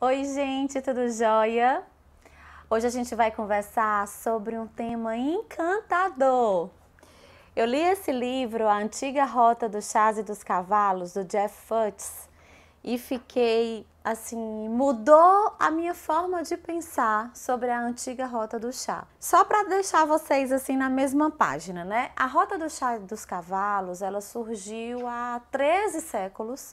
Oi, gente, tudo jóia? Hoje a gente vai conversar sobre um tema encantador. Eu li esse livro, A Antiga Rota dos Chás e dos Cavalos, do Jeff Futz, e fiquei assim, mudou a minha forma de pensar sobre a antiga Rota do Chá. Só para deixar vocês assim na mesma página, né? A Rota do Chá e dos Cavalos, ela surgiu há 13 séculos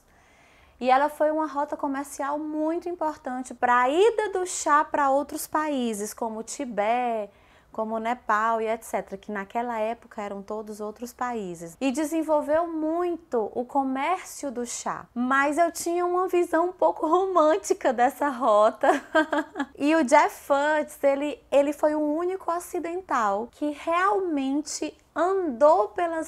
e ela foi uma rota comercial muito importante para a ida do chá para outros países, como o Tibete, como o Nepal e etc., que naquela época eram todos outros países. E desenvolveu muito o comércio do chá. Mas eu tinha uma visão um pouco romântica dessa rota. e o Jeff Futz, ele, ele foi o único ocidental que realmente andou pelas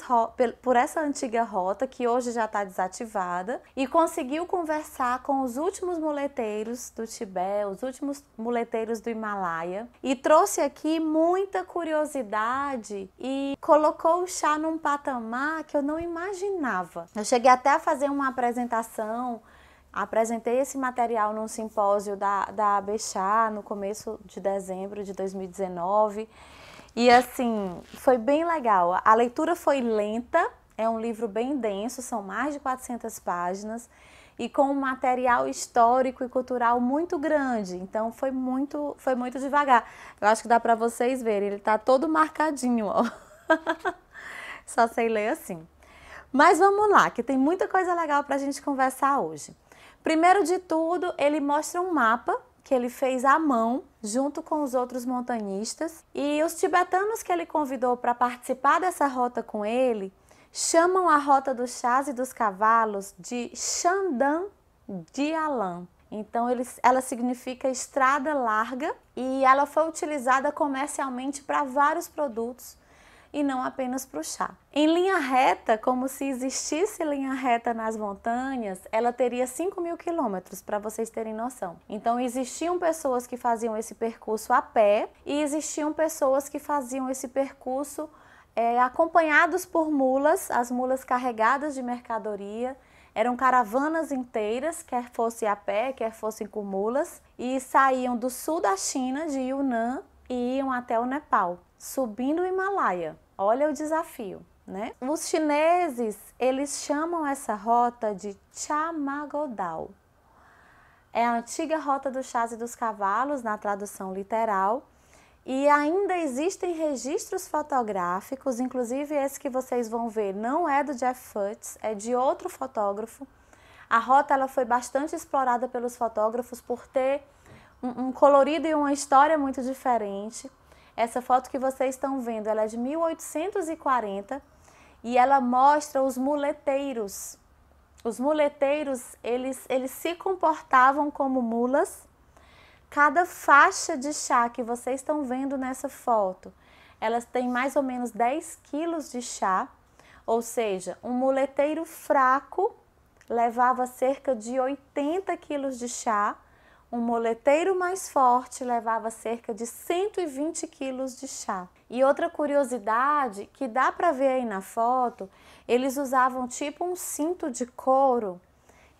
por essa antiga rota, que hoje já está desativada, e conseguiu conversar com os últimos muleteiros do Tibete, os últimos muleteiros do Himalaia, e trouxe aqui muita curiosidade e colocou o chá num patamar que eu não imaginava. Eu cheguei até a fazer uma apresentação apresentei esse material num simpósio da, da Abexá no começo de dezembro de 2019 e assim, foi bem legal. A leitura foi lenta, é um livro bem denso, são mais de 400 páginas e com um material histórico e cultural muito grande. Então foi muito, foi muito devagar. Eu acho que dá para vocês verem, ele está todo marcadinho, ó. Só sei ler assim. Mas vamos lá, que tem muita coisa legal para a gente conversar hoje. Primeiro de tudo, ele mostra um mapa que ele fez à mão, junto com os outros montanhistas, e os tibetanos que ele convidou para participar dessa rota com ele chamam a rota dos chás e dos cavalos de Shandan Dialan. Então, ele, ela significa estrada larga e ela foi utilizada comercialmente para vários produtos e não apenas para o chá. Em linha reta, como se existisse linha reta nas montanhas, ela teria 5 mil quilômetros, para vocês terem noção. Então, existiam pessoas que faziam esse percurso a pé e existiam pessoas que faziam esse percurso é, acompanhados por mulas, as mulas carregadas de mercadoria. Eram caravanas inteiras, quer fosse a pé, quer fossem com mulas, e saíam do sul da China, de Yunnan, e iam até o Nepal, subindo o Himalaia. Olha o desafio, né? Os chineses, eles chamam essa rota de Chamagodal. É a antiga rota do chás e dos cavalos, na tradução literal, e ainda existem registros fotográficos, inclusive esse que vocês vão ver não é do Jeff Futz, é de outro fotógrafo. A rota ela foi bastante explorada pelos fotógrafos por ter um, um colorido e uma história muito diferente. Essa foto que vocês estão vendo, ela é de 1840 e ela mostra os muleteiros. Os muleteiros, eles, eles se comportavam como mulas. Cada faixa de chá que vocês estão vendo nessa foto, elas têm mais ou menos 10 quilos de chá, ou seja, um muleteiro fraco levava cerca de 80 quilos de chá, um moleteiro mais forte levava cerca de 120 quilos de chá. E outra curiosidade que dá para ver aí na foto, eles usavam tipo um cinto de couro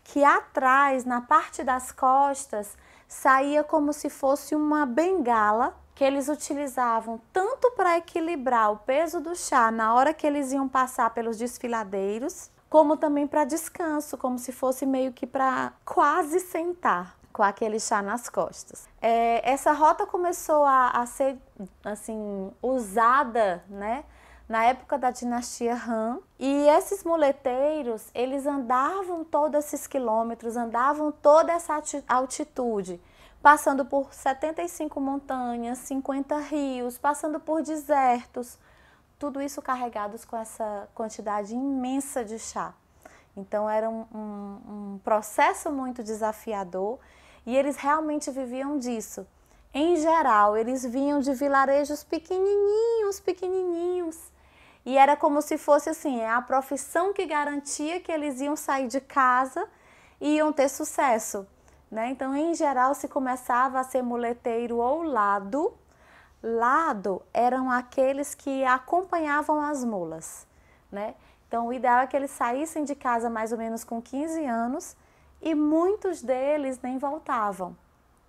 que atrás, na parte das costas, saía como se fosse uma bengala que eles utilizavam tanto para equilibrar o peso do chá na hora que eles iam passar pelos desfiladeiros, como também para descanso, como se fosse meio que para quase sentar com aquele chá nas costas. É, essa rota começou a, a ser assim usada, né? na época da dinastia Han. E esses muleteiros, eles andavam todos esses quilômetros, andavam toda essa altitude, passando por 75 montanhas, 50 rios, passando por desertos, tudo isso carregados com essa quantidade imensa de chá. Então era um, um, um processo muito desafiador e eles realmente viviam disso. Em geral, eles vinham de vilarejos pequenininhos, pequenininhos. E era como se fosse assim, é a profissão que garantia que eles iam sair de casa e iam ter sucesso. Né? Então, em geral, se começava a ser muleteiro ou lado, lado eram aqueles que acompanhavam as mulas. Né? Então, o ideal é que eles saíssem de casa mais ou menos com 15 anos e muitos deles nem voltavam.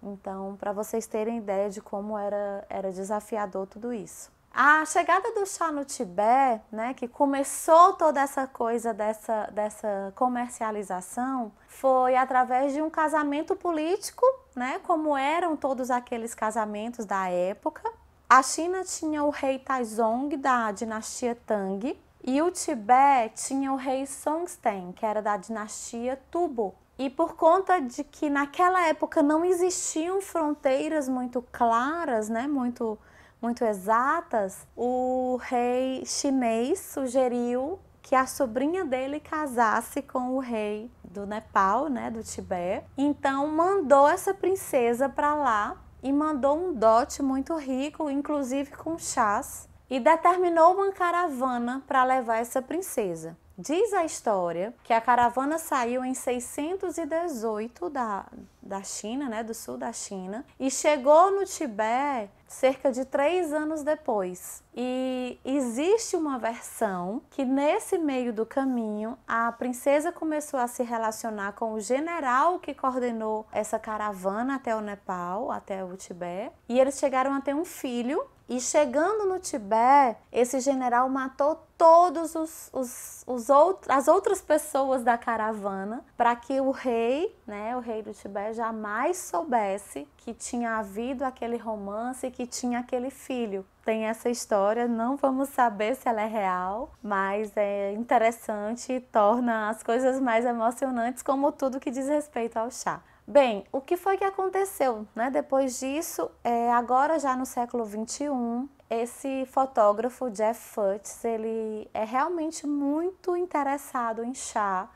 Então, para vocês terem ideia de como era, era desafiador tudo isso. A chegada do chá no Tibete, né, que começou toda essa coisa dessa, dessa comercialização, foi através de um casamento político, né, como eram todos aqueles casamentos da época. A China tinha o rei Taizong da dinastia Tang e o Tibete tinha o rei Songsten que era da dinastia Tubo. E por conta de que naquela época não existiam fronteiras muito claras, né, muito, muito exatas, o rei chinês sugeriu que a sobrinha dele casasse com o rei do Nepal, né, do Tibete. Então mandou essa princesa para lá e mandou um dote muito rico, inclusive com chás, e determinou uma caravana para levar essa princesa. Diz a história que a caravana saiu em 618 da, da China, né, do sul da China, e chegou no Tibete cerca de três anos depois. E existe uma versão que, nesse meio do caminho, a princesa começou a se relacionar com o general que coordenou essa caravana até o Nepal, até o Tibete, e eles chegaram a ter um filho. E chegando no Tibete, esse general matou todos os, os, os outros, as outras pessoas da caravana para que o rei, né, o rei do Tibete jamais soubesse que tinha havido aquele romance que tinha aquele filho. Tem essa história, não vamos saber se ela é real, mas é interessante e torna as coisas mais emocionantes, como tudo que diz respeito ao chá. Bem, o que foi que aconteceu? Né? Depois disso, é, agora já no século 21 esse fotógrafo Jeff Futz, ele é realmente muito interessado em chá,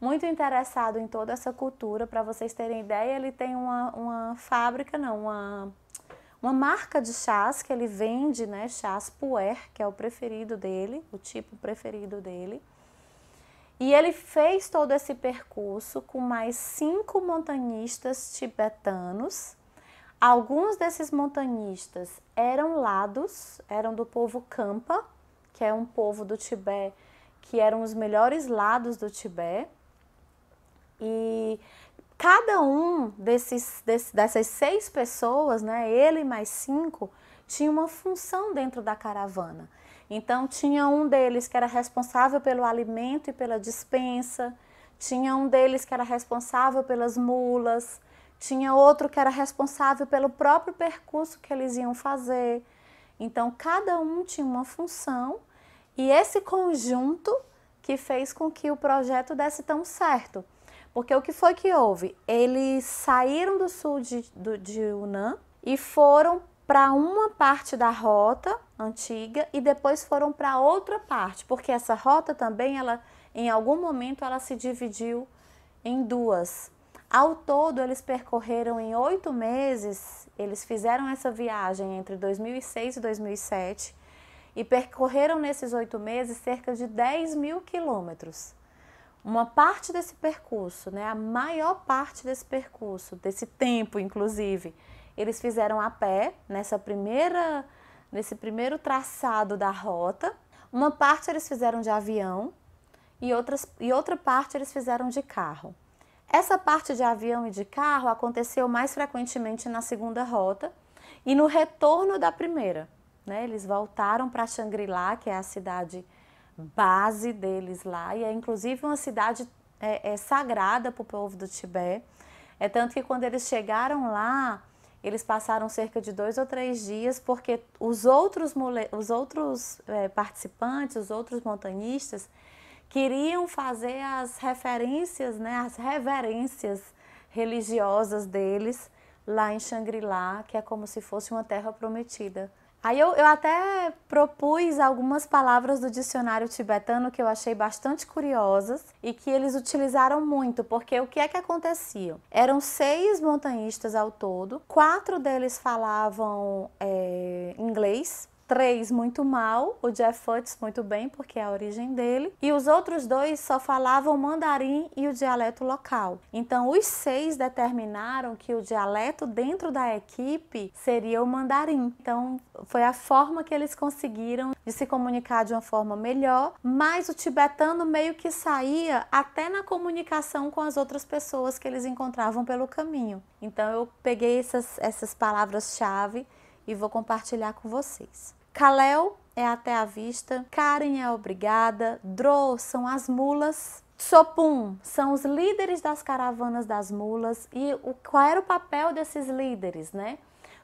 muito interessado em toda essa cultura. Para vocês terem ideia, ele tem uma, uma fábrica, não, uma uma marca de chás que ele vende, né, chás puer, que é o preferido dele, o tipo preferido dele. E ele fez todo esse percurso com mais cinco montanhistas tibetanos. Alguns desses montanhistas eram lados, eram do povo Kampa, que é um povo do Tibete que eram os melhores lados do Tibete. E cada um desses, dessas seis pessoas, né, ele mais cinco, tinha uma função dentro da caravana. Então, tinha um deles que era responsável pelo alimento e pela dispensa, tinha um deles que era responsável pelas mulas, tinha outro que era responsável pelo próprio percurso que eles iam fazer. Então, cada um tinha uma função e esse conjunto que fez com que o projeto desse tão certo. Porque o que foi que houve? Eles saíram do sul de, do, de e foram para uma parte da rota antiga e depois foram para outra parte, porque essa rota também ela em algum momento ela se dividiu em duas. Ao todo eles percorreram em oito meses, eles fizeram essa viagem entre 2006 e 2007 e percorreram nesses oito meses cerca de 10 mil quilômetros uma parte desse percurso, né, a maior parte desse percurso, desse tempo inclusive, eles fizeram a pé nessa primeira nesse primeiro traçado da rota. Uma parte eles fizeram de avião e, outras, e outra parte eles fizeram de carro. Essa parte de avião e de carro aconteceu mais frequentemente na segunda rota e no retorno da primeira. Né? Eles voltaram para Xangri-Lá, que é a cidade base deles lá e é inclusive uma cidade é, é sagrada para o povo do Tibete. É tanto que quando eles chegaram lá, eles passaram cerca de dois ou três dias, porque os outros, os outros é, participantes, os outros montanhistas, queriam fazer as referências, né, as reverências religiosas deles lá em Xangri-Lá, que é como se fosse uma terra prometida Aí eu, eu até propus algumas palavras do dicionário tibetano que eu achei bastante curiosas e que eles utilizaram muito, porque o que é que acontecia? Eram seis montanhistas ao todo, quatro deles falavam é, inglês, três muito mal, o Jeff Futz muito bem, porque é a origem dele, e os outros dois só falavam mandarim e o dialeto local. Então, os seis determinaram que o dialeto dentro da equipe seria o mandarim. Então, foi a forma que eles conseguiram de se comunicar de uma forma melhor, mas o tibetano meio que saía até na comunicação com as outras pessoas que eles encontravam pelo caminho. Então, eu peguei essas, essas palavras-chave e vou compartilhar com vocês. Kalel é até a vista, Karen é obrigada, Dro são as mulas, Sopum são os líderes das caravanas das mulas e o, qual era o papel desses líderes, né?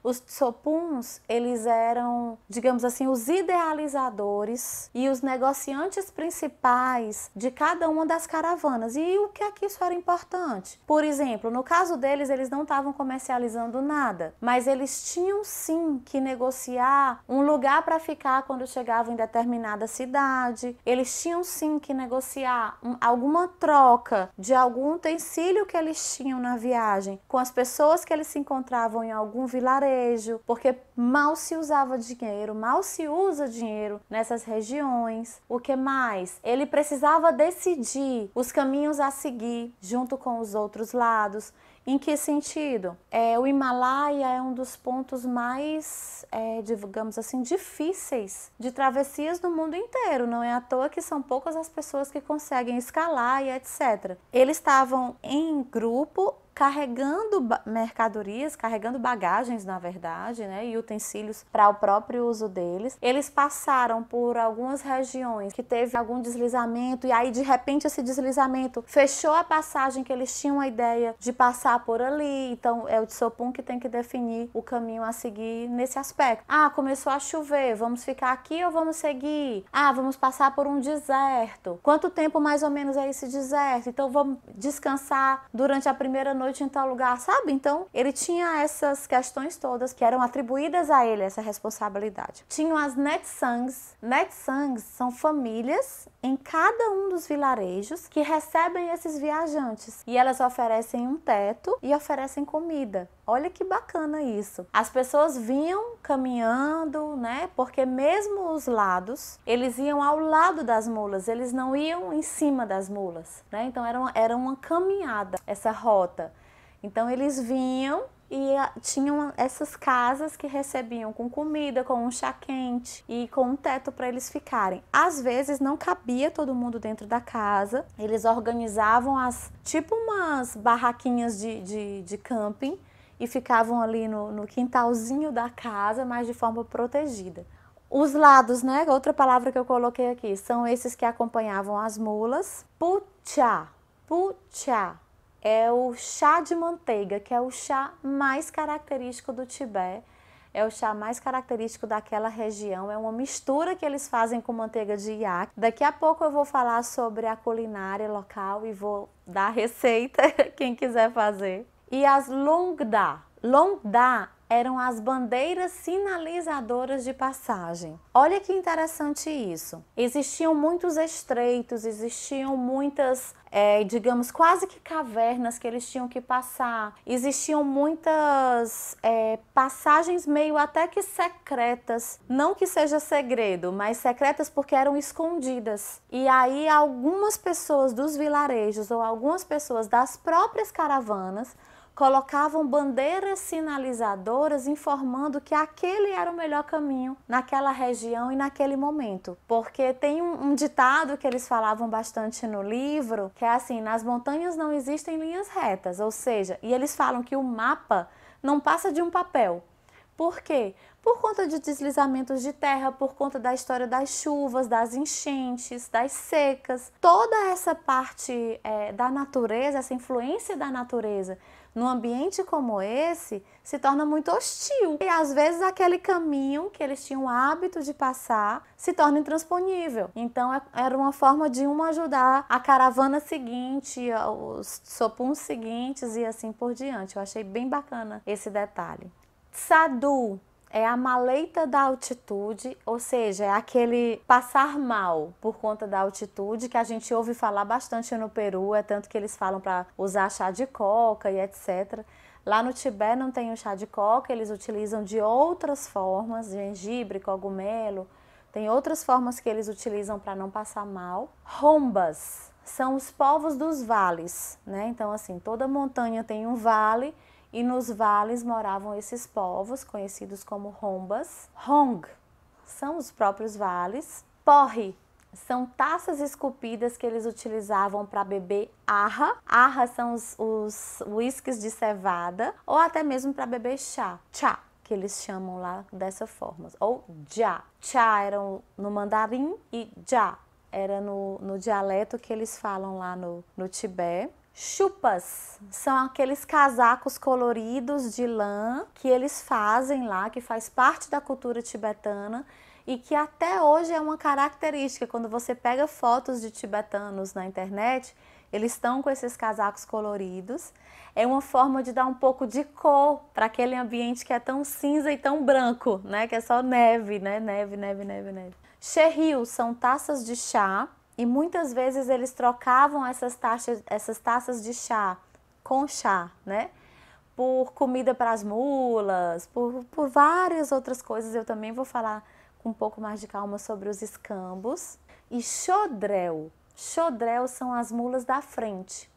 Os tsopuns, eles eram, digamos assim, os idealizadores e os negociantes principais de cada uma das caravanas. E o que é que isso era importante? Por exemplo, no caso deles, eles não estavam comercializando nada, mas eles tinham sim que negociar um lugar para ficar quando chegavam em determinada cidade. Eles tinham sim que negociar um, alguma troca de algum utensílio que eles tinham na viagem com as pessoas que eles se encontravam em algum vilarejo varejo, porque mal se usava dinheiro, mal se usa dinheiro nessas regiões. O que mais? Ele precisava decidir os caminhos a seguir junto com os outros lados. Em que sentido? É, o Himalaia é um dos pontos mais, é, digamos assim, difíceis de travessias no mundo inteiro. Não é à toa que são poucas as pessoas que conseguem escalar e etc. Eles estavam em grupo carregando mercadorias, carregando bagagens, na verdade, né, e utensílios para o próprio uso deles. Eles passaram por algumas regiões que teve algum deslizamento e aí de repente esse deslizamento fechou a passagem que eles tinham a ideia de passar por ali. Então é o Tsopun que tem que definir o caminho a seguir nesse aspecto. Ah, começou a chover, vamos ficar aqui ou vamos seguir? Ah, vamos passar por um deserto. Quanto tempo mais ou menos é esse deserto? Então vamos descansar durante a primeira noite noite em tal lugar, sabe? Então, ele tinha essas questões todas que eram atribuídas a ele, essa responsabilidade. Tinham as netsangs. Netsangs são famílias em cada um dos vilarejos que recebem esses viajantes. E elas oferecem um teto e oferecem comida. Olha que bacana isso. As pessoas vinham caminhando, né? Porque mesmo os lados, eles iam ao lado das mulas, eles não iam em cima das mulas, né? Então era uma, era uma caminhada essa rota. Então eles vinham e ah, tinham essas casas que recebiam com comida, com um chá quente e com um teto para eles ficarem. Às vezes não cabia todo mundo dentro da casa, eles organizavam as tipo umas barraquinhas de, de, de camping e ficavam ali no, no quintalzinho da casa, mas de forma protegida. Os lados, né? Outra palavra que eu coloquei aqui, são esses que acompanhavam as mulas. Pucha, pucha é o chá de manteiga, que é o chá mais característico do Tibete. É o chá mais característico daquela região. É uma mistura que eles fazem com manteiga de iac. Daqui a pouco eu vou falar sobre a culinária local e vou dar receita quem quiser fazer e as longda. Longda eram as bandeiras sinalizadoras de passagem. Olha que interessante isso. Existiam muitos estreitos, existiam muitas, é, digamos, quase que cavernas que eles tinham que passar, existiam muitas é, passagens meio até que secretas. Não que seja segredo, mas secretas porque eram escondidas. E aí, algumas pessoas dos vilarejos ou algumas pessoas das próprias caravanas colocavam bandeiras sinalizadoras informando que aquele era o melhor caminho naquela região e naquele momento. Porque tem um, um, ditado que eles falavam bastante no livro, que é assim: nas montanhas não existem linhas retas, ou seja, e eles falam que o mapa não passa de um papel. Por quê? Por conta de deslizamentos de terra, por conta da história das chuvas, das enchentes, das secas, toda essa parte é, da natureza, essa influência da natureza num ambiente como esse, se torna muito hostil. E às vezes aquele caminho que eles tinham o hábito de passar se torna intransponível. Então é, era uma forma de um ajudar a caravana seguinte, os sopuns seguintes e assim por diante. Eu achei bem bacana esse detalhe. Sadu é a maleita da altitude, ou seja, é aquele passar mal por conta da altitude que a gente ouve falar bastante no Peru, é tanto que eles falam para usar chá de coca e etc. Lá no Tibete não tem o chá de coca, eles utilizam de outras formas, gengibre, cogumelo, tem outras formas que eles utilizam para não passar mal. Rombas são os povos dos vales, né? Então assim, toda montanha tem um vale e nos vales moravam esses povos, conhecidos como rombas. Hong são os próprios vales. Porri são taças esculpidas que eles utilizavam para beber arra. Arra são os, uísques de cevada, ou até mesmo para beber chá. Chá que eles chamam lá dessa forma, ou já. Chá era no mandarim e já era no, no dialeto que eles falam lá no, no Tibete. Chupas são aqueles casacos coloridos de lã que eles fazem lá, que faz parte da cultura tibetana e que até hoje é uma característica. Quando você pega fotos de tibetanos na internet, eles estão com esses casacos coloridos. É uma forma de dar um pouco de cor para aquele ambiente que é tão cinza e tão branco, né? Que é só neve, né? Neve, neve, neve, neve. Sherriu são taças de chá e muitas vezes eles trocavam essas, taxas, essas taças de chá com chá, né? Por comida para as mulas, por, por várias outras coisas. Eu também vou falar com um pouco mais de calma sobre os escambos. E xodrel. Xodrel são as mulas da frente.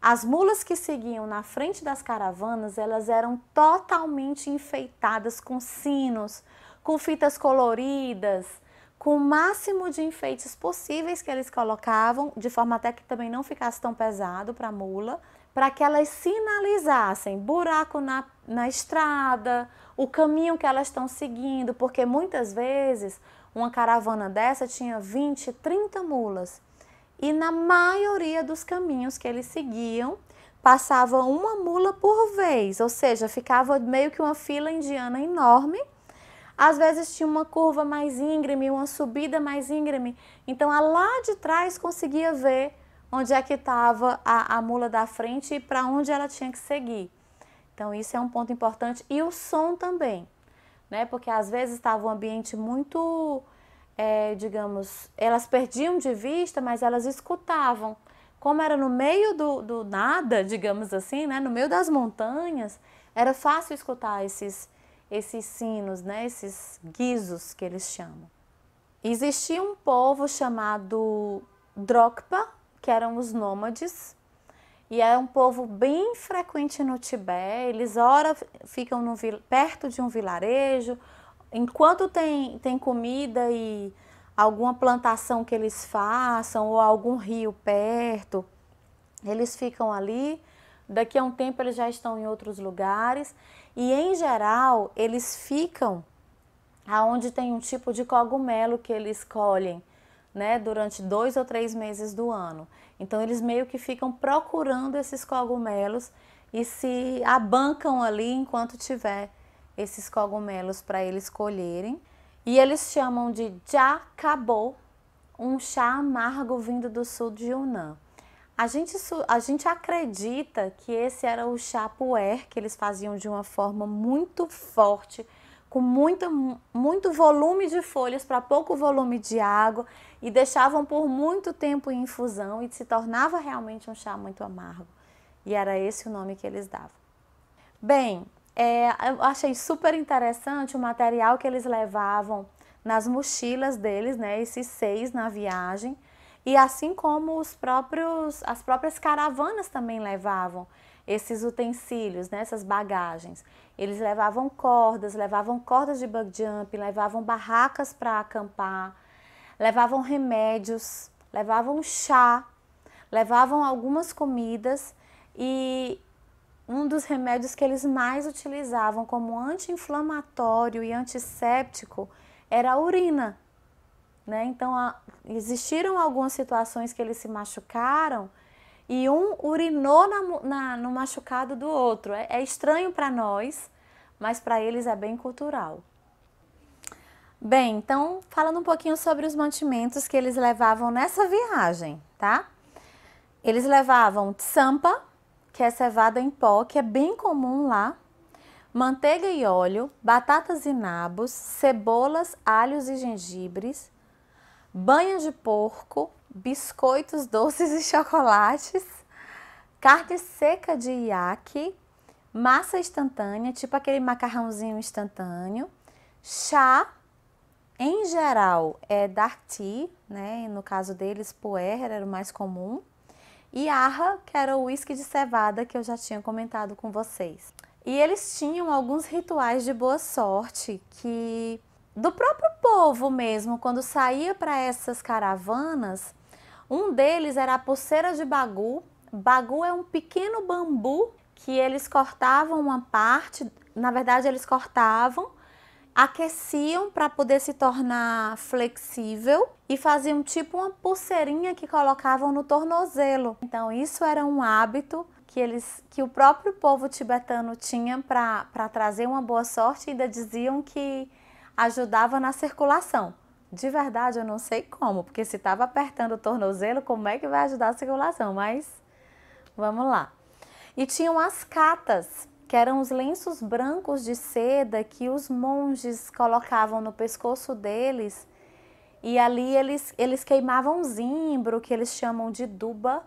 As mulas que seguiam na frente das caravanas, elas eram totalmente enfeitadas com sinos, com fitas coloridas, com o máximo de enfeites possíveis que eles colocavam, de forma até que também não ficasse tão pesado para a mula, para que elas sinalizassem buraco na, na estrada, o caminho que elas estão seguindo, porque muitas vezes uma caravana dessa tinha 20, 30 mulas. E na maioria dos caminhos que eles seguiam, passava uma mula por vez, ou seja, ficava meio que uma fila indiana enorme às vezes tinha uma curva mais íngreme, uma subida mais íngreme. Então, a lá de trás conseguia ver onde é que estava a, a mula da frente e para onde ela tinha que seguir. Então, isso é um ponto importante. E o som também, né? Porque às vezes estava um ambiente muito, é, digamos, elas perdiam de vista, mas elas escutavam. Como era no meio do, do nada, digamos assim, né? No meio das montanhas, era fácil escutar esses, esses sinos, né, esses guizos que eles chamam. Existia um povo chamado Drokpa, que eram os nômades, e é um povo bem frequente no Tibete. Eles ora ficam no, perto de um vilarejo, enquanto tem, tem comida e alguma plantação que eles façam ou algum rio perto, eles ficam ali. Daqui a um tempo eles já estão em outros lugares e em geral, eles ficam aonde tem um tipo de cogumelo que eles colhem, né, durante dois ou três meses do ano. Então eles meio que ficam procurando esses cogumelos e se abancam ali enquanto tiver esses cogumelos para eles colherem. E eles chamam de jacabô, um chá amargo vindo do sul de Yunnan. A gente, a gente acredita que esse era o chapuer que eles faziam de uma forma muito forte, com muito, muito volume de folhas para pouco volume de água e deixavam por muito tempo em infusão e se tornava realmente um chá muito amargo. E era esse o nome que eles davam. Bem, é, eu achei super interessante o material que eles levavam nas mochilas deles, né, esses seis na viagem e assim como os próprios, as próprias caravanas também levavam esses utensílios, né, essas bagagens. Eles levavam cordas, levavam cordas de bug jump, levavam barracas para acampar, levavam remédios, levavam chá, levavam algumas comidas e um dos remédios que eles mais utilizavam como anti-inflamatório e antisséptico era a urina. Né? Então, a, existiram algumas situações que eles se machucaram e um urinou na, na, no machucado do outro. É, é estranho para nós, mas para eles é bem cultural. Bem, então, falando um pouquinho sobre os mantimentos que eles levavam nessa viagem, tá? Eles levavam sampa, que é cevada em pó, que é bem comum lá, manteiga e óleo, batatas e nabos, cebolas, alhos e gengibres, banha de porco, biscoitos doces e chocolates, carne seca de iaque, massa instantânea, tipo aquele macarrãozinho instantâneo, chá, em geral é dark tea, né? no caso deles, puer era o mais comum, e arra, que era o uísque de cevada que eu já tinha comentado com vocês. E eles tinham alguns rituais de boa sorte que do próprio povo mesmo, quando saía para essas caravanas, um deles era a pulseira de bagu. Bagu é um pequeno bambu que eles cortavam uma parte, na verdade eles cortavam, aqueciam para poder se tornar flexível e faziam tipo uma pulseirinha que colocavam no tornozelo. Então isso era um hábito que eles que o próprio povo tibetano tinha para trazer uma boa sorte e ainda diziam que ajudava na circulação. De verdade, eu não sei como, porque se estava apertando o tornozelo, como é que vai ajudar a circulação? Mas vamos lá. E tinham as catas, que eram os lenços brancos de seda que os monges colocavam no pescoço deles. E ali eles, eles queimavam zimbro, que eles chamam de duba,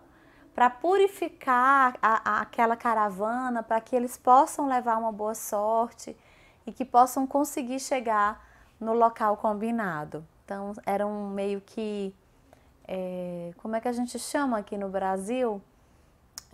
para purificar a, a, aquela caravana, para que eles possam levar uma boa sorte e que possam conseguir chegar no local combinado. Então, era um meio que. É, como é que a gente chama aqui no Brasil?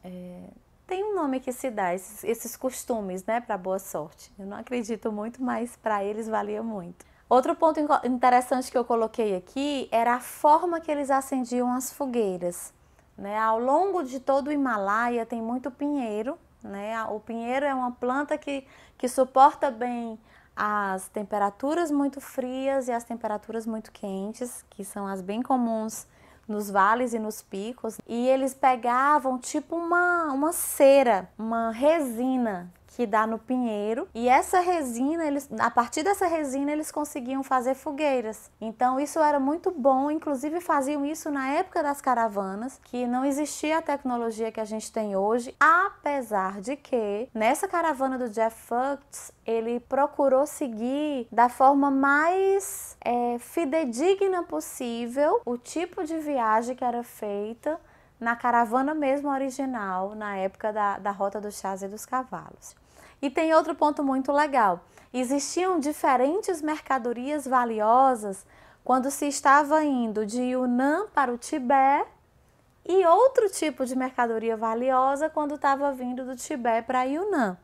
É, tem um nome que se dá, esses, esses costumes, né, para boa sorte. Eu não acredito muito, mas para eles valia muito. Outro ponto interessante que eu coloquei aqui era a forma que eles acendiam as fogueiras. Né? Ao longo de todo o Himalaia tem muito pinheiro, né? O pinheiro é uma planta que, que suporta bem as temperaturas muito frias e as temperaturas muito quentes, que são as bem comuns nos vales e nos picos. E eles pegavam tipo uma, uma cera, uma resina que dá no pinheiro. E essa resina, eles, a partir dessa resina, eles conseguiam fazer fogueiras. Então isso era muito bom, inclusive faziam isso na época das caravanas, que não existia a tecnologia que a gente tem hoje, apesar de que nessa caravana do Jeff Fuchs, ele procurou seguir da forma mais é, fidedigna possível o tipo de viagem que era feita na caravana mesmo original, na época da, da rota dos chás e dos cavalos. E tem outro ponto muito legal: existiam diferentes mercadorias valiosas quando se estava indo de Yunnan para o Tibete e outro tipo de mercadoria valiosa quando estava vindo do Tibete para Yunnan.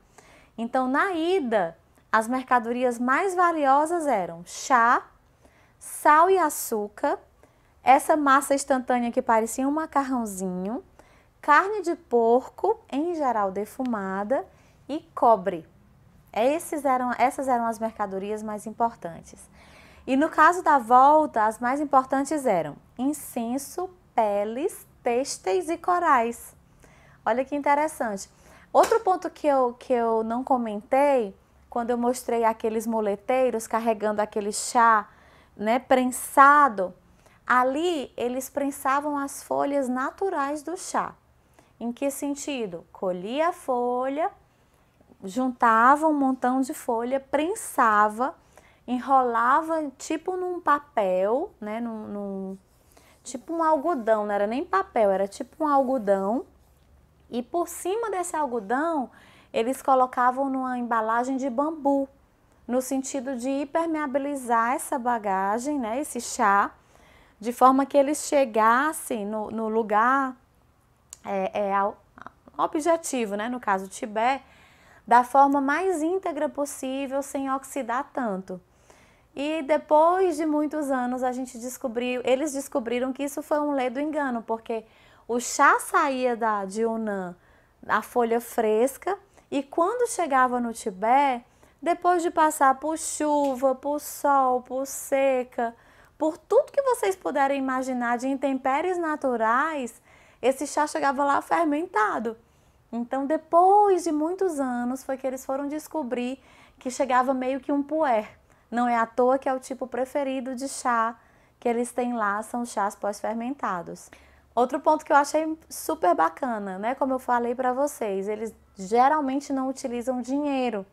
Então, na ida, as mercadorias mais valiosas eram chá, sal e açúcar, essa massa instantânea que parecia um macarrãozinho, carne de porco, em geral defumada, e cobre. É esses eram, essas eram as mercadorias mais importantes. E no caso da volta, as mais importantes eram incenso, peles, têxteis e corais. Olha que interessante. Outro ponto que eu, que eu não comentei, quando eu mostrei aqueles moleteiros carregando aquele chá né, prensado, ali eles prensavam as folhas naturais do chá. Em que sentido? Colhia a folha, juntava um montão de folha, prensava, enrolava tipo num papel, né? Num, num, tipo um algodão, não era nem papel, era tipo um algodão. E por cima desse algodão, eles colocavam numa embalagem de bambu, no sentido de impermeabilizar essa bagagem, né? Esse chá, de forma que eles chegassem no, no lugar é, é, objetivo, né? No caso, Tibete da forma mais íntegra possível, sem oxidar tanto. E depois de muitos anos a gente descobriu, eles descobriram que isso foi um ledo engano, porque o chá saía da de Yunnan, a folha fresca, e quando chegava no Tibete, depois de passar por chuva, por sol, por seca, por tudo que vocês puderem imaginar de intempéries naturais, esse chá chegava lá fermentado. Então, depois de muitos anos, foi que eles foram descobrir que chegava meio que um puer. Não é à toa que é o tipo preferido de chá que eles têm lá, são chás pós-fermentados. Outro ponto que eu achei super bacana, né? Como eu falei para vocês, eles geralmente não utilizam dinheiro.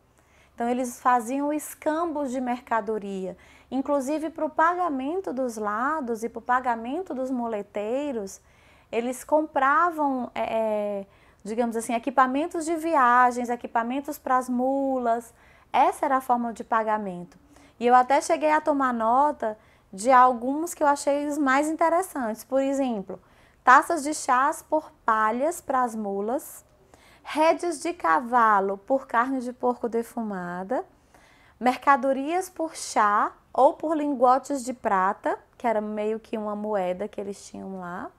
Então, eles faziam escambos de mercadoria, inclusive para o pagamento dos lados e para o pagamento dos moleteiros, eles compravam. É, é digamos assim, equipamentos de viagens, equipamentos para as mulas. Essa era a forma de pagamento. E eu até cheguei a tomar nota de alguns que eu achei os mais interessantes. Por exemplo, taças de chás por palhas para as mulas, redes de cavalo por carne de porco defumada, mercadorias por chá ou por lingotes de prata, que era meio que uma moeda que eles tinham lá,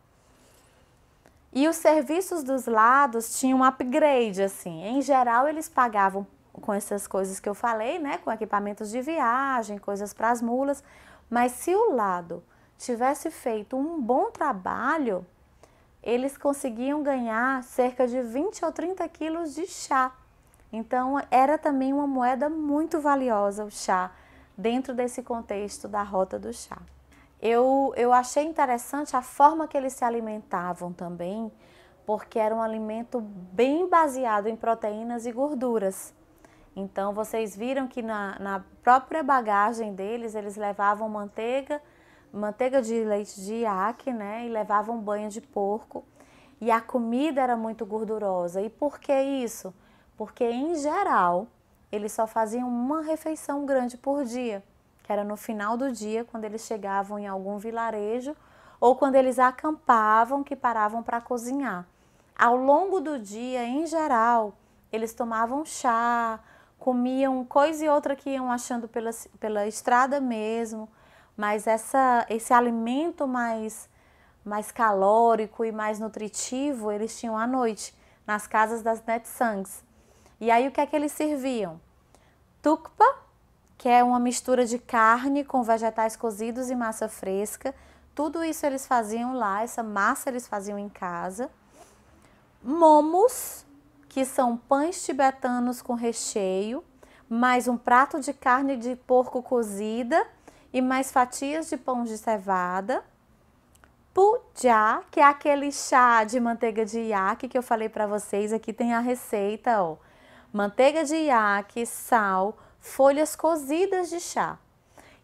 e os serviços dos lados tinham um upgrade, assim. Em geral, eles pagavam com essas coisas que eu falei, né? Com equipamentos de viagem, coisas para as mulas. Mas se o lado tivesse feito um bom trabalho, eles conseguiam ganhar cerca de 20 ou 30 quilos de chá. Então, era também uma moeda muito valiosa o chá, dentro desse contexto da rota do chá. Eu, eu achei interessante a forma que eles se alimentavam também, porque era um alimento bem baseado em proteínas e gorduras. Então, vocês viram que na, na própria bagagem deles, eles levavam manteiga, manteiga de leite de iaque, né? E levavam banho de porco. E a comida era muito gordurosa. E por que isso? Porque, em geral, eles só faziam uma refeição grande por dia que era no final do dia, quando eles chegavam em algum vilarejo ou quando eles acampavam, que paravam para cozinhar. Ao longo do dia, em geral, eles tomavam chá, comiam coisa e outra que iam achando pela, pela estrada mesmo, mas essa, esse alimento mais, mais calórico e mais nutritivo eles tinham à noite, nas casas das Netsangs. E aí o que é que eles serviam? Tukpa, que é uma mistura de carne com vegetais cozidos e massa fresca. Tudo isso eles faziam lá, essa massa eles faziam em casa. Momos, que são pães tibetanos com recheio, mais um prato de carne de porco cozida e mais fatias de pão de cevada. Pujá, que é aquele chá de manteiga de iaque que eu falei para vocês, aqui tem a receita, ó. Manteiga de iaque, sal, folhas cozidas de chá.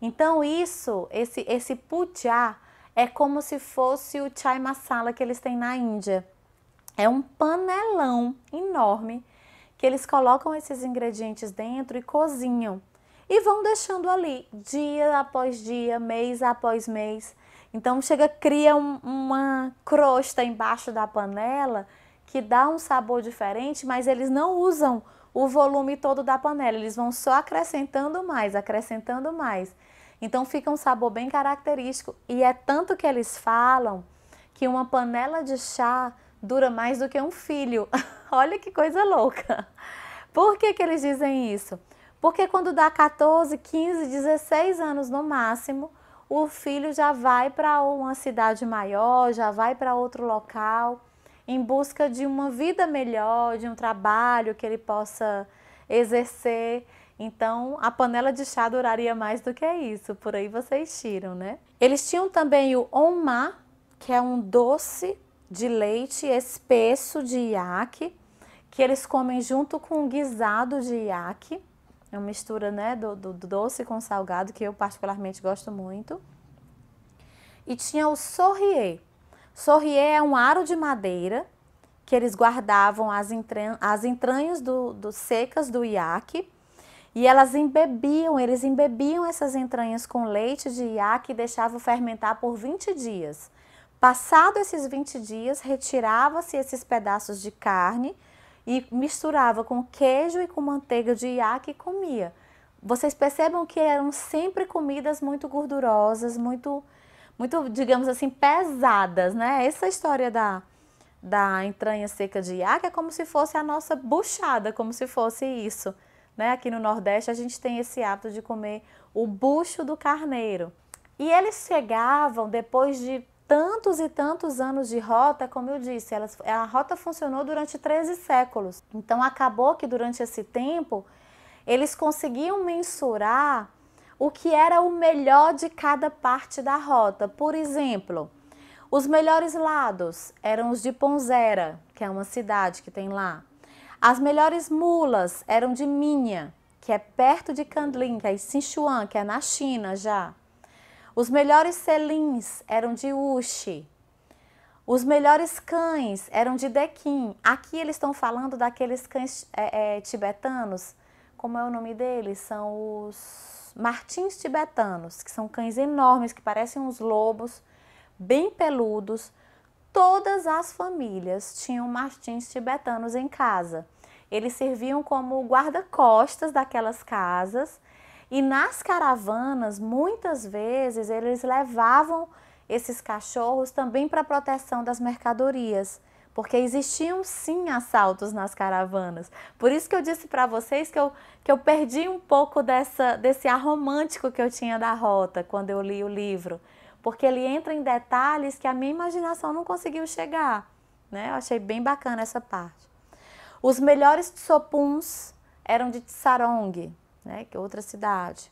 Então isso, esse, esse puja é como se fosse o chai masala que eles têm na Índia. É um panelão enorme que eles colocam esses ingredientes dentro e cozinham e vão deixando ali dia após dia, mês após mês. Então chega, cria um, uma crosta embaixo da panela que dá um sabor diferente, mas eles não usam o volume todo da panela. Eles vão só acrescentando mais, acrescentando mais. Então fica um sabor bem característico. E é tanto que eles falam que uma panela de chá dura mais do que um filho. Olha que coisa louca! Por que, que eles dizem isso? Porque quando dá 14, 15, 16 anos no máximo, o filho já vai para uma cidade maior, já vai para outro local em busca de uma vida melhor, de um trabalho que ele possa exercer. Então, a panela de chá duraria mais do que isso, por aí vocês tiram, né? Eles tinham também o Omá, que é um doce de leite espesso de iaque, que eles comem junto com um guisado de iaque, é uma mistura né, do, do, do doce com salgado, que eu particularmente gosto muito. E tinha o sorrier, Sorrier é um aro de madeira que eles guardavam as, entran as entranhas do, do, secas do iaque e elas embebiam, eles embebiam essas entranhas com leite de iaque e deixavam fermentar por 20 dias. Passado esses 20 dias, retirava-se esses pedaços de carne e misturava com queijo e com manteiga de iaque e comia. Vocês percebam que eram sempre comidas muito gordurosas, muito muito, digamos assim, pesadas, né? Essa história da, da entranha seca de iaca é como se fosse a nossa buchada, como se fosse isso. Né? Aqui no Nordeste a gente tem esse hábito de comer o bucho do carneiro. E eles chegavam depois de tantos e tantos anos de rota, como eu disse, elas, a rota funcionou durante 13 séculos. Então acabou que durante esse tempo eles conseguiam mensurar o que era o melhor de cada parte da rota. Por exemplo, os melhores lados eram os de Ponzera, que é uma cidade que tem lá. As melhores mulas eram de Minha, que é perto de Candlin, que é em Sichuan, que é na China já. Os melhores selins eram de Uxi. Os melhores cães eram de Dequim. Aqui eles estão falando daqueles cães é, é, tibetanos. Como é o nome deles? São os martins tibetanos, que são cães enormes que parecem uns lobos, bem peludos. Todas as famílias tinham martins tibetanos em casa. Eles serviam como guarda-costas daquelas casas e nas caravanas, muitas vezes, eles levavam esses cachorros também para proteção das mercadorias porque existiam sim assaltos nas caravanas. Por isso que eu disse para vocês que eu, que eu perdi um pouco dessa, desse ar romântico que eu tinha da rota quando eu li o livro, porque ele entra em detalhes que a minha imaginação não conseguiu chegar. Né? Eu achei bem bacana essa parte. Os melhores tsopuns eram de Tsarong, né? que é outra cidade.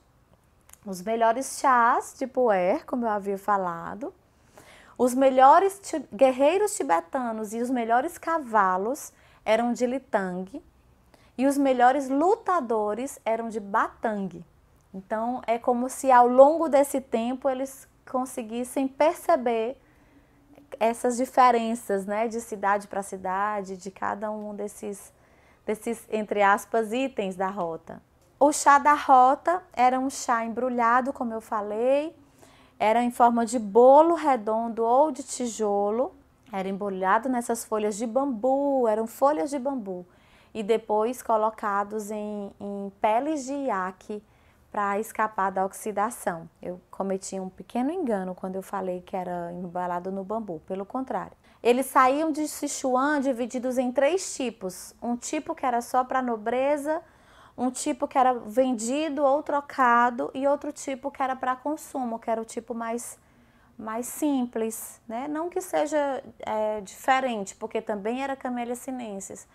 Os melhores chás de puer, como eu havia falado. Os melhores ti guerreiros tibetanos e os melhores cavalos eram de Litang e os melhores lutadores eram de Batang. Então é como se ao longo desse tempo eles conseguissem perceber essas diferenças, né, de cidade para cidade, de cada um desses desses entre aspas itens da rota. O chá da rota era um chá embrulhado, como eu falei, era em forma de bolo redondo ou de tijolo, era embolhado nessas folhas de bambu, eram folhas de bambu, e depois colocados em, em peles de iaque para escapar da oxidação. Eu cometi um pequeno engano quando eu falei que era embalado no bambu, pelo contrário. Eles saíam de Sichuan divididos em três tipos: um tipo que era só para nobreza, um tipo que era vendido ou trocado e outro tipo que era para consumo, que era o tipo mais, mais simples, né? Não que seja é, diferente, porque também era camélia sinensis,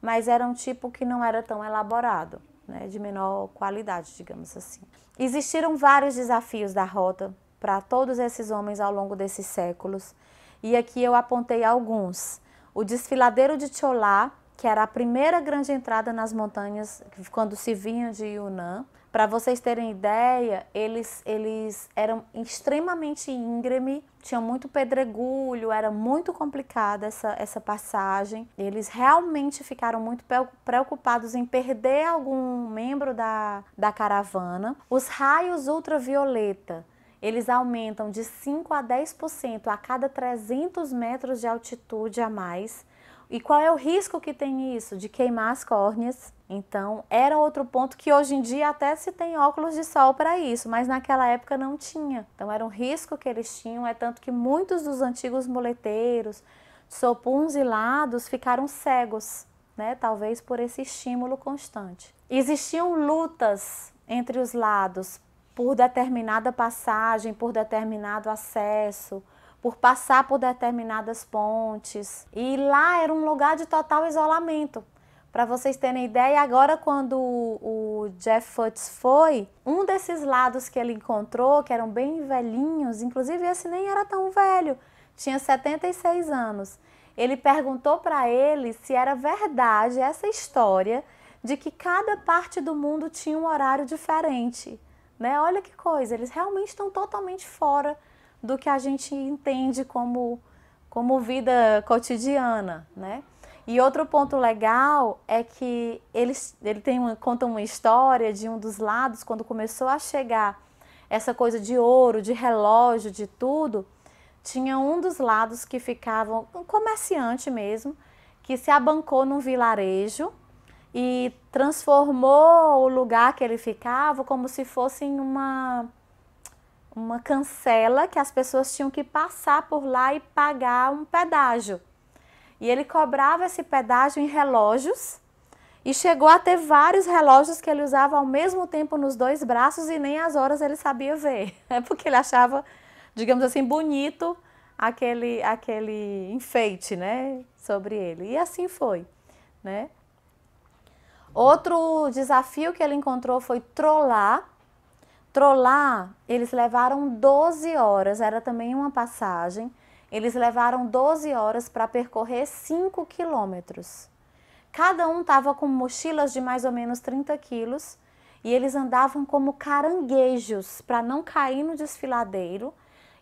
mas era um tipo que não era tão elaborado, né? De menor qualidade, digamos assim. Existiram vários desafios da rota para todos esses homens ao longo desses séculos, e aqui eu apontei alguns. O desfiladeiro de Cholá, que era a primeira grande entrada nas montanhas quando se vinha de Yunnan. Para vocês terem ideia, eles, eles eram extremamente íngreme, tinha muito pedregulho, era muito complicada essa, essa passagem. Eles realmente ficaram muito preocupados em perder algum membro da, da caravana. Os raios ultravioleta eles aumentam de 5 a 10% a cada 300 metros de altitude a mais. E qual é o risco que tem isso? De queimar as córneas. Então, era outro ponto que hoje em dia até se tem óculos de sol para isso, mas naquela época não tinha. Então, era um risco que eles tinham. É tanto que muitos dos antigos moleteiros, lados, ficaram cegos, né? talvez por esse estímulo constante. Existiam lutas entre os lados por determinada passagem, por determinado acesso por passar por determinadas pontes. E lá era um lugar de total isolamento. Para vocês terem ideia, agora quando o Jeff Futz foi, um desses lados que ele encontrou, que eram bem velhinhos, inclusive esse nem era tão velho, tinha 76 anos. Ele perguntou para ele se era verdade essa história de que cada parte do mundo tinha um horário diferente. Né? Olha que coisa, eles realmente estão totalmente fora do que a gente entende como, como vida cotidiana, né? E outro ponto legal é que ele, ele tem uma, conta uma história de um dos lados, quando começou a chegar essa coisa de ouro, de relógio, de tudo, tinha um dos lados que ficava, um comerciante mesmo, que se abancou num vilarejo e transformou o lugar que ele ficava como se fosse em uma uma cancela que as pessoas tinham que passar por lá e pagar um pedágio. E ele cobrava esse pedágio em relógios e chegou a ter vários relógios que ele usava ao mesmo tempo nos dois braços e nem as horas ele sabia ver, é porque ele achava, digamos assim, bonito aquele, aquele enfeite né? sobre ele. E assim foi. Né? Outro desafio que ele encontrou foi trollar controlar, eles levaram 12 horas, era também uma passagem. Eles levaram 12 horas para percorrer 5 quilômetros. Cada um estava com mochilas de mais ou menos 30 quilos e eles andavam como caranguejos para não cair no desfiladeiro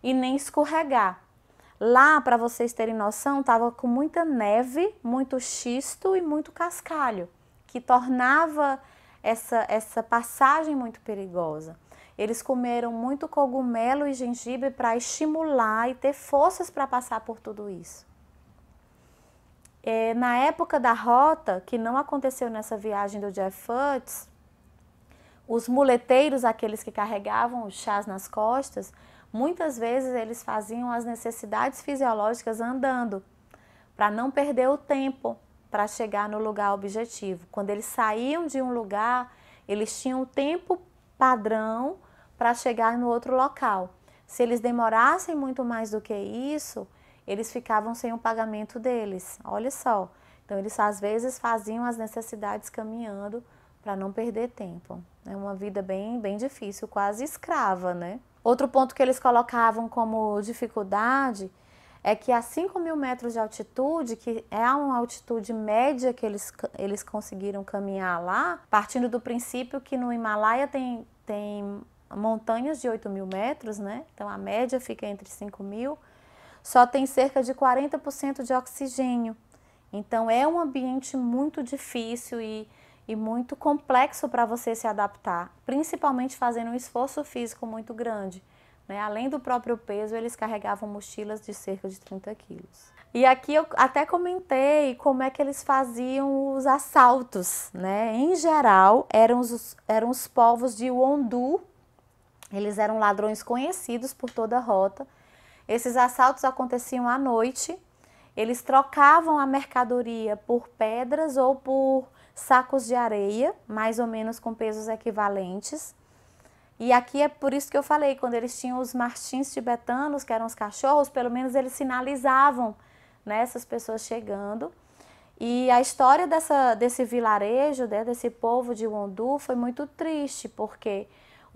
e nem escorregar. Lá, para vocês terem noção, estava com muita neve, muito xisto e muito cascalho, que tornava essa, essa passagem muito perigosa. Eles comeram muito cogumelo e gengibre para estimular e ter forças para passar por tudo isso. É, na época da rota, que não aconteceu nessa viagem do Jeff Futs, os muleteiros, aqueles que carregavam os chás nas costas, muitas vezes eles faziam as necessidades fisiológicas andando, para não perder o tempo para chegar no lugar objetivo. Quando eles saíam de um lugar, eles tinham o tempo padrão para chegar no outro local. Se eles demorassem muito mais do que isso, eles ficavam sem o pagamento deles. Olha só. Então, eles às vezes faziam as necessidades caminhando para não perder tempo. É uma vida bem, bem difícil, quase escrava, né? Outro ponto que eles colocavam como dificuldade é que a 5 mil metros de altitude, que é uma altitude média que eles, eles conseguiram caminhar lá, partindo do princípio que no Himalaia tem, tem montanhas de 8 mil metros, né? Então a média fica entre 5 mil, só tem cerca de 40% de oxigênio. Então é um ambiente muito difícil e, e muito complexo para você se adaptar, principalmente fazendo um esforço físico muito grande. Né? Além do próprio peso, eles carregavam mochilas de cerca de 30 quilos. E aqui eu até comentei como é que eles faziam os assaltos, né? Em geral, eram os, eram os povos de Wondu, eles eram ladrões conhecidos por toda a rota. Esses assaltos aconteciam à noite. Eles trocavam a mercadoria por pedras ou por sacos de areia, mais ou menos com pesos equivalentes. E aqui é por isso que eu falei, quando eles tinham os martins tibetanos, que eram os cachorros, pelo menos eles sinalizavam né, essas pessoas chegando. E a história dessa, desse vilarejo, né, desse povo de Wondu, foi muito triste, porque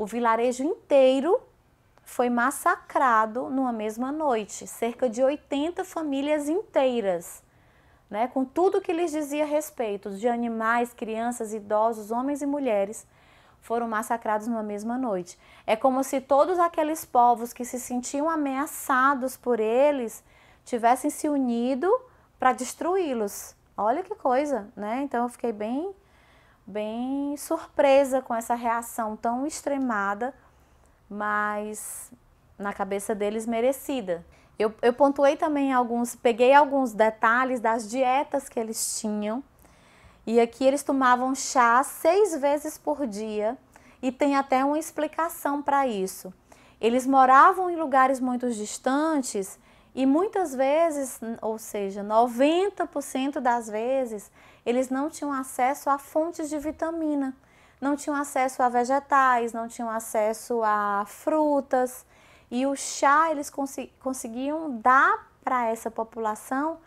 o vilarejo inteiro foi massacrado numa mesma noite, cerca de 80 famílias inteiras, né, com tudo que lhes dizia respeito, de animais, crianças, idosos, homens e mulheres, foram massacrados numa mesma noite. É como se todos aqueles povos que se sentiam ameaçados por eles tivessem se unido para destruí-los. Olha que coisa, né? Então eu fiquei bem bem surpresa com essa reação tão extremada, mas na cabeça deles merecida. Eu, eu pontuei também alguns, peguei alguns detalhes das dietas que eles tinham. E aqui eles tomavam chá seis vezes por dia e tem até uma explicação para isso. Eles moravam em lugares muito distantes e muitas vezes, ou seja, 90% das vezes, eles não tinham acesso a fontes de vitamina, não tinham acesso a vegetais, não tinham acesso a frutas. E o chá eles conseguiam dar para essa população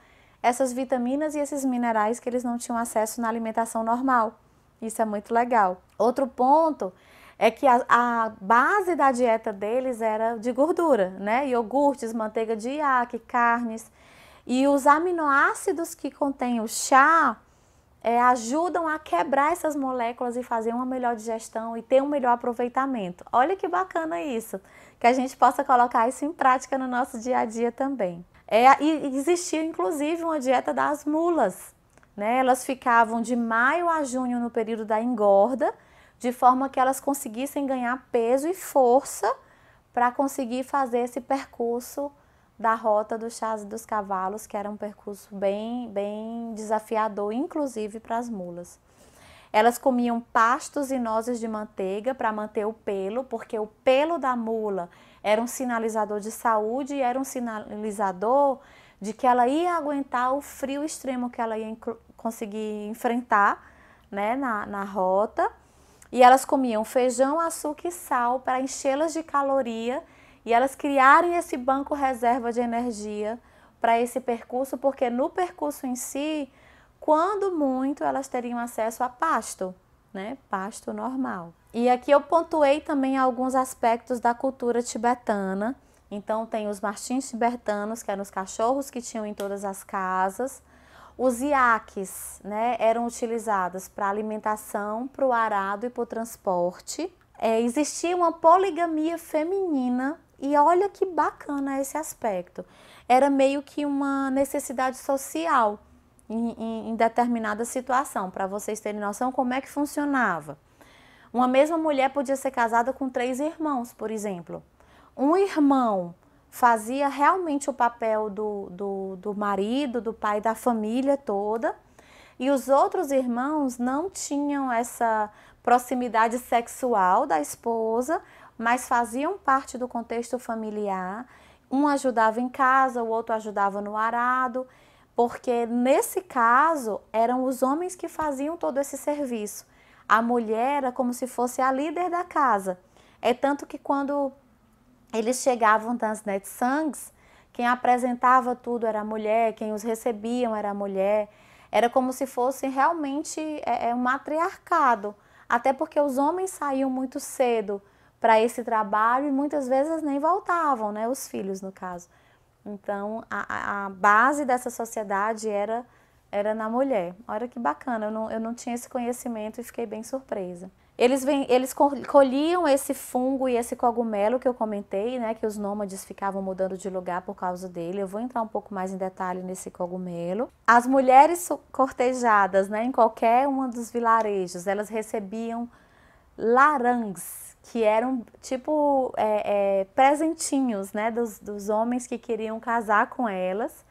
essas vitaminas e esses minerais que eles não tinham acesso na alimentação normal. Isso é muito legal. Outro ponto é que a, a base da dieta deles era de gordura, né? Iogurtes, manteiga de iaque, carnes. E os aminoácidos que contém o chá é, ajudam a quebrar essas moléculas e fazer uma melhor digestão e ter um melhor aproveitamento. Olha que bacana isso, que a gente possa colocar isso em prática no nosso dia a dia também. É, e inclusive uma dieta das mulas, né? Elas ficavam de maio a junho no período da engorda, de forma que elas conseguissem ganhar peso e força para conseguir fazer esse percurso da rota do chás e dos cavalos, que era um percurso bem, bem desafiador, inclusive para as mulas. Elas comiam pastos e nozes de manteiga para manter o pelo, porque o pelo da mula era um sinalizador de saúde e era um sinalizador de que ela ia aguentar o frio extremo que ela ia conseguir enfrentar né, na, na rota. E elas comiam feijão, açúcar e sal para enchê-las de caloria e elas criarem esse banco reserva de energia para esse percurso, porque no percurso em si, quando muito, elas teriam acesso a pasto, né? Pasto normal. E aqui eu pontuei também alguns aspectos da cultura tibetana. Então tem os martins tibetanos, que eram os cachorros que tinham em todas as casas. Os iaques, né, eram utilizados para alimentação, para o arado e para o transporte. É, existia uma poligamia feminina e olha que bacana esse aspecto. Era meio que uma necessidade social em, em, em determinada situação, para vocês terem noção como é que funcionava. Uma mesma mulher podia ser casada com três irmãos, por exemplo. Um irmão fazia realmente o papel do, do, do marido, do pai, da família toda, e os outros irmãos não tinham essa proximidade sexual da esposa, mas faziam parte do contexto familiar. Um ajudava em casa, o outro ajudava no arado, porque nesse caso eram os homens que faziam todo esse serviço. A mulher era como se fosse a líder da casa. É tanto que quando eles chegavam das netsangs, quem apresentava tudo era a mulher, quem os recebia era a mulher. Era como se fosse realmente é, é, um matriarcado, até porque os homens saíam muito cedo para esse trabalho e muitas vezes nem voltavam, né, os filhos no caso. Então a, a base dessa sociedade era era na mulher. Olha que bacana, eu não, eu não tinha esse conhecimento e fiquei bem surpresa. Eles, vem, eles colhiam esse fungo e esse cogumelo que eu comentei, né? Que os nômades ficavam mudando de lugar por causa dele. Eu vou entrar um pouco mais em detalhe nesse cogumelo. As mulheres cortejadas, né? Em qualquer um dos vilarejos, elas recebiam larangs, que eram tipo é, é, presentinhos né, dos, dos homens que queriam casar com elas.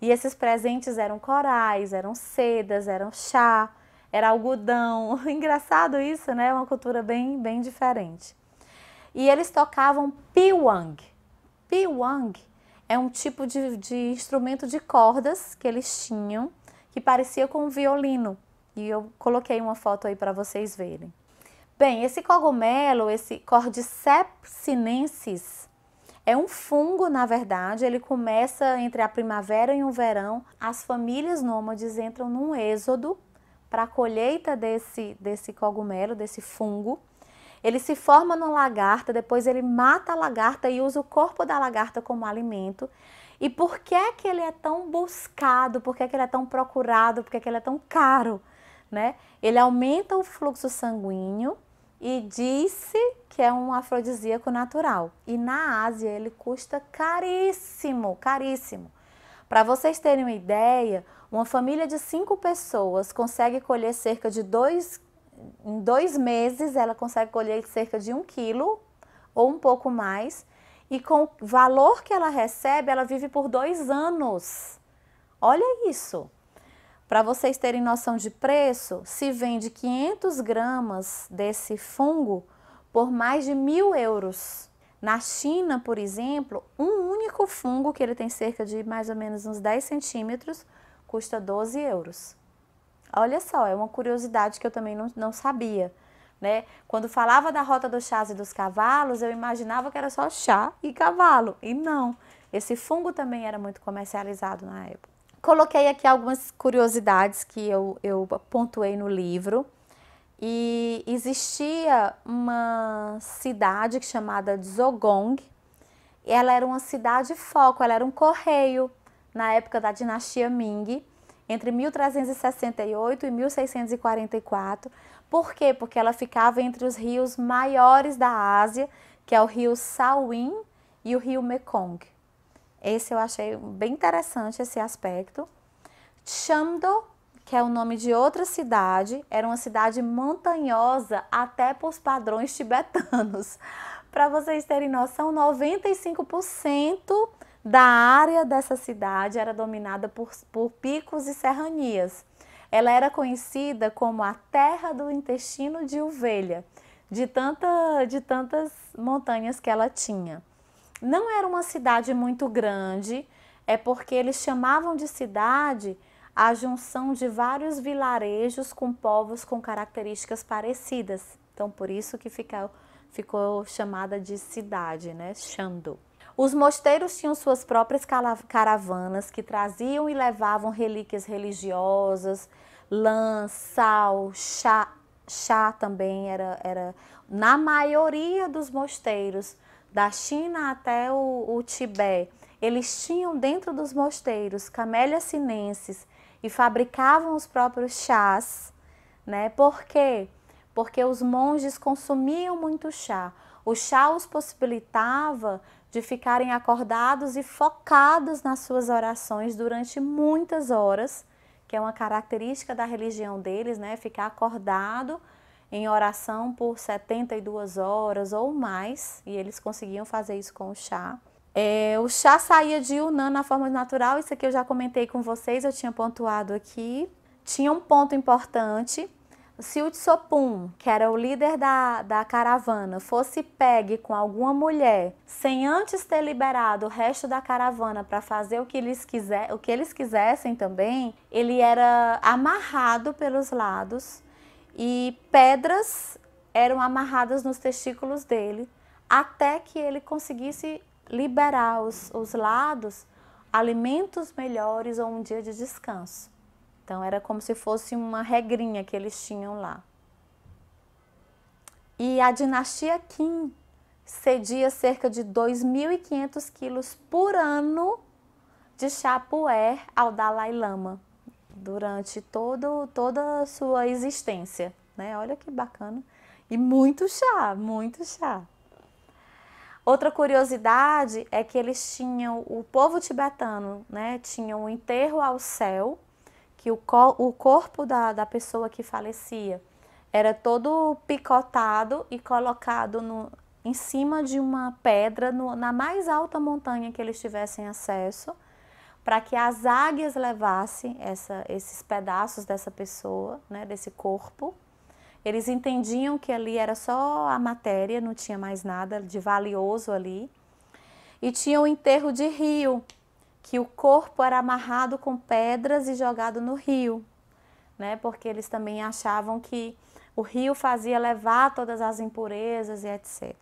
E esses presentes eram corais, eram sedas, eram chá, era algodão. Engraçado isso, né? Uma cultura bem, bem diferente. E eles tocavam piwang. Piwang é um tipo de, de instrumento de cordas que eles tinham que parecia com um violino. E eu coloquei uma foto aí para vocês verem. Bem, esse cogumelo, esse Cordyceps sinensis, é um fungo, na verdade, ele começa entre a primavera e o verão. As famílias nômades entram num êxodo para a colheita desse, desse cogumelo, desse fungo. Ele se forma numa lagarta, depois ele mata a lagarta e usa o corpo da lagarta como alimento. E por que é que ele é tão buscado? Por que é que ele é tão procurado? Por que é que ele é tão caro? Né? Ele aumenta o fluxo sanguíneo, e disse que é um afrodisíaco natural. E na Ásia ele custa caríssimo, caríssimo. Para vocês terem uma ideia, uma família de cinco pessoas consegue colher cerca de dois, em dois meses, ela consegue colher cerca de um quilo ou um pouco mais. E com o valor que ela recebe, ela vive por dois anos. Olha isso. Para vocês terem noção de preço, se vende 500 gramas desse fungo por mais de mil euros. Na China, por exemplo, um único fungo, que ele tem cerca de mais ou menos uns 10 centímetros, custa 12 euros. Olha só, é uma curiosidade que eu também não, não sabia. Né? Quando falava da rota dos chás e dos cavalos, eu imaginava que era só chá e cavalo. E não, esse fungo também era muito comercializado na época coloquei aqui algumas curiosidades que eu, eu pontuei no livro. E existia uma cidade chamada Zogong. Ela era uma cidade foco, ela era um correio na época da dinastia Ming, entre 1368 e 1644. Por quê? Porque ela ficava entre os rios maiores da Ásia, que é o rio Salween e o rio Mekong. Esse eu achei bem interessante esse aspecto. Chamdo, que é o nome de outra cidade, era uma cidade montanhosa até para os padrões tibetanos. para vocês terem noção, 95% da área dessa cidade era dominada por, por picos e serranias. Ela era conhecida como a terra do intestino de ovelha, de, tanta, de tantas montanhas que ela tinha não era uma cidade muito grande, é porque eles chamavam de cidade a junção de vários vilarejos com povos com características parecidas. Então, por isso que fica, ficou chamada de cidade, né? Shando. Os mosteiros tinham suas próprias caravanas que traziam e levavam relíquias religiosas, lã, sal, chá. Chá também era, era na maioria dos mosteiros da China até o, o Tibete, eles tinham dentro dos mosteiros camélias sinenses e fabricavam os próprios chás, né? Por quê? Porque os monges consumiam muito chá. O chá os possibilitava de ficarem acordados e focados nas suas orações durante muitas horas, que é uma característica da religião deles, né? Ficar acordado em oração por 72 horas ou mais, e eles conseguiam fazer isso com o chá. É, o chá saía de Yunnan na forma natural, isso aqui eu já comentei com vocês, eu tinha pontuado aqui. Tinha um ponto importante, se o Tsopum, que era o líder da, da caravana, fosse pegue com alguma mulher sem antes ter liberado o resto da caravana para fazer o que, eles quiser, o que eles quisessem também, ele era amarrado pelos lados e pedras eram amarradas nos testículos dele até que ele conseguisse liberar os, os lados alimentos melhores ou um dia de descanso. Então era como se fosse uma regrinha que eles tinham lá. E a dinastia Qin cedia cerca de 2.500 quilos por ano de chá ao Dalai Lama durante todo, toda a sua existência, né? Olha que bacana. E muito chá, muito chá. Outra curiosidade é que eles tinham, o povo tibetano, né, tinha um enterro ao céu, que o, co o corpo da, da pessoa que falecia era todo picotado e colocado no, em cima de uma pedra no, na mais alta montanha que eles tivessem acesso para que as águias levassem essa, esses pedaços dessa pessoa, né, desse corpo. Eles entendiam que ali era só a matéria, não tinha mais nada de valioso ali. E tinha o um enterro de rio, que o corpo era amarrado com pedras e jogado no rio, né? Porque eles também achavam que o rio fazia levar todas as impurezas e etc.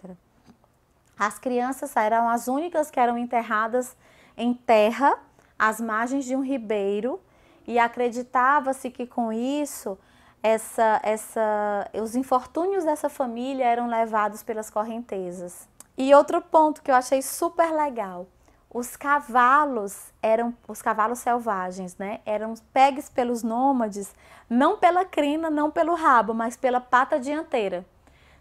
As crianças eram as únicas que eram enterradas em terra às margens de um ribeiro e acreditava-se que com isso essa, essa, os infortúnios dessa família eram levados pelas correntezas. E outro ponto que eu achei super legal, os cavalos eram os cavalos selvagens, né? Eram pegues pelos nômades não pela crina, não pelo rabo, mas pela pata dianteira.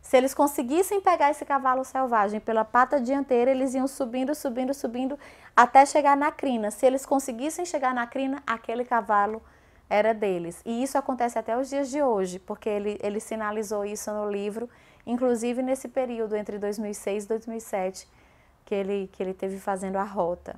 Se eles conseguissem pegar esse cavalo selvagem pela pata dianteira, eles iam subindo, subindo, subindo até chegar na crina. Se eles conseguissem chegar na crina, aquele cavalo era deles. E isso acontece até os dias de hoje, porque ele, ele sinalizou isso no livro, inclusive nesse período entre 2006 e 2007, que ele, que ele teve fazendo a rota.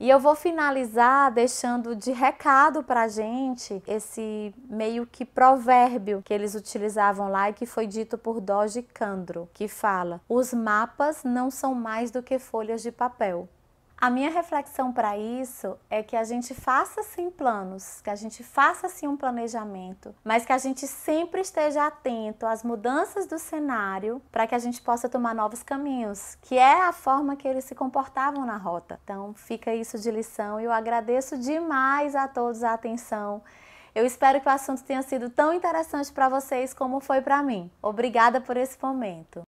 E eu vou finalizar deixando de recado para a gente esse meio que provérbio que eles utilizavam lá e que foi dito por Doge Candro, que fala: os mapas não são mais do que folhas de papel. A minha reflexão para isso é que a gente faça sim planos, que a gente faça sim um planejamento, mas que a gente sempre esteja atento às mudanças do cenário para que a gente possa tomar novos caminhos, que é a forma que eles se comportavam na rota. Então fica isso de lição e eu agradeço demais a todos a atenção. Eu espero que o assunto tenha sido tão interessante para vocês como foi para mim. Obrigada por esse momento.